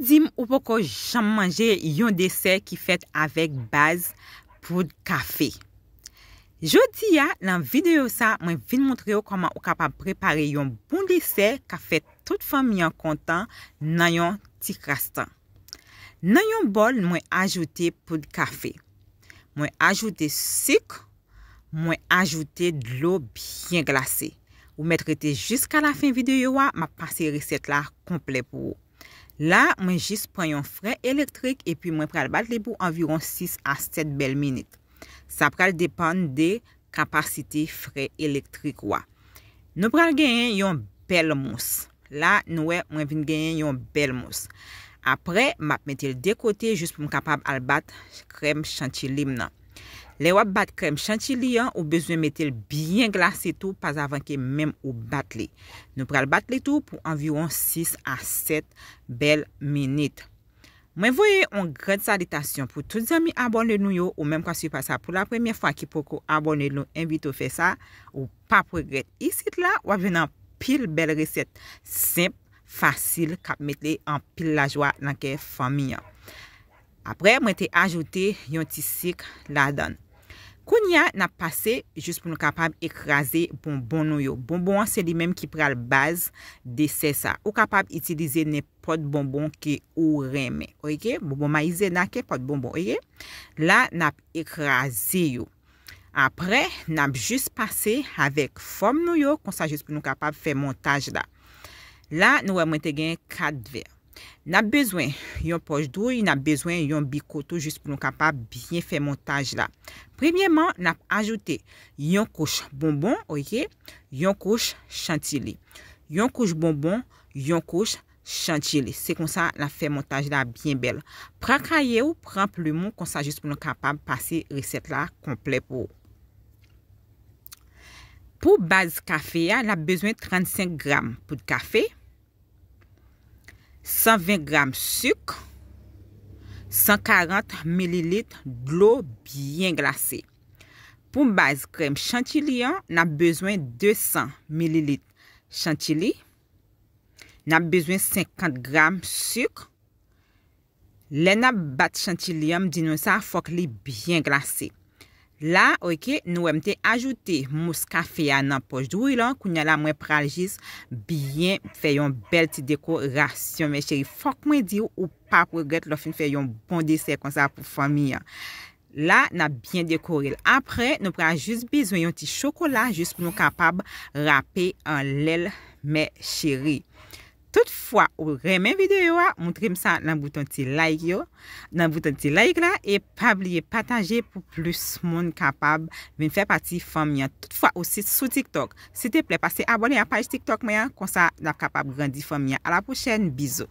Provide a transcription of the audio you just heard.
Jodi m ou pou ko jam manje yon dese ki fet avèk baz pou de kafe. Jodi ya, lan videyo sa, mwen vin montre yo koman ou kapap prepare yon bon dese ka fet tout fami an kontan nan yon tikrastan. Nan yon bol, mwen ajoute pou de kafe. Mwen ajoute sik, mwen ajoute dlo byen glase. Ou mette te jiska la fin videyo wa, ma pase yon resek la komple pou yo. La, mwen jist pren yon fre elektrik e pi mwen pral bat li pou environ 6 a 7 bel minit. Sa pral depan de kapasite fre elektrik wwa. Nou pral genyen yon bel mous. La, nou we mwen vin genyen yon bel mous. Apre, map metel de kote jist pou m kapab al bat krem chantili mnena. Le wap bat krem chantilyan ou bezwen metel byen glase tou pas avan ke menm ou bat le. Nou pral bat le tou pou anviron 6 a 7 bel menit. Mwen voye yon gred salitasyon pou tout zami abonnen nou yo ou menm konsipasa pou la premiye fwa ki poko abonnen nou envito fe sa ou pa progret. Isit la wap venan pil bel reset simp, fasil kap metle an pil lajwa nan ke famyan. Apre mwen te ajoute yon ti sik ladan. Kounya nap pase jist pou nou kapab ekraze bonbon nou yo. Bonbon an se li menm ki pre al baz de se sa. Ou kapab itilize ne pot bonbon ke ou reme. Ou eke, bonbon maize na ke pot bonbon ou eke. La nap ekraze yo. Apre, nap jist pase avek fom nou yo. Kounsa jist pou nou kapab fe montaj la. La nou wè mwen te gen 4 ver. Nap bezwen yon poj dou, nap bezwen yon bikoto jist pou nou kapab bien fe montaj la. Premièrement, nous avons ajouté une couche bonbon, ok? une couche chantilly. Une couche bonbon, une couche chantilly. C'est comme ça la fait montage bien belle. Prends cahier ou prends plume comme ça juste pour nous capable passer la recette là complète pour vous. Pour base café, hein, on a besoin de 35 g pour de café, 120 g sucre, 140 ml glou bien glase. Poum base krem chantilyon, nan bezwen 200 ml chantili. Nan bezwen 50 gram suk. Le nan bat chantilyon, dinosa fok li bien glase. La, oike, nou emte ajoute mouska feya nan poch dwi lan, kou nye la mwen praljiz, biyen feyon bel ti dekorasyon, me cheri. Fok mwen diyo ou pa pou gret lo fin feyon bon dese kon sa pou fami ya. La, nan biyen dekoril. Apre, nou praljiz biswen yon ti chokola, jist pou nou kapab rapi an lel, me cheri. Tout fwa ou remen video yo a, moutrim sa nan bouton ti like yo. Nan bouton ti like la e pabliye patanje pou plus moun kapab ven fè pati fòm yan. Tout fwa ou sit sou TikTok. Se te ple pase abone a page TikTok mayan kon sa la kapab grandi fòm yan. A la pochèn, bizo.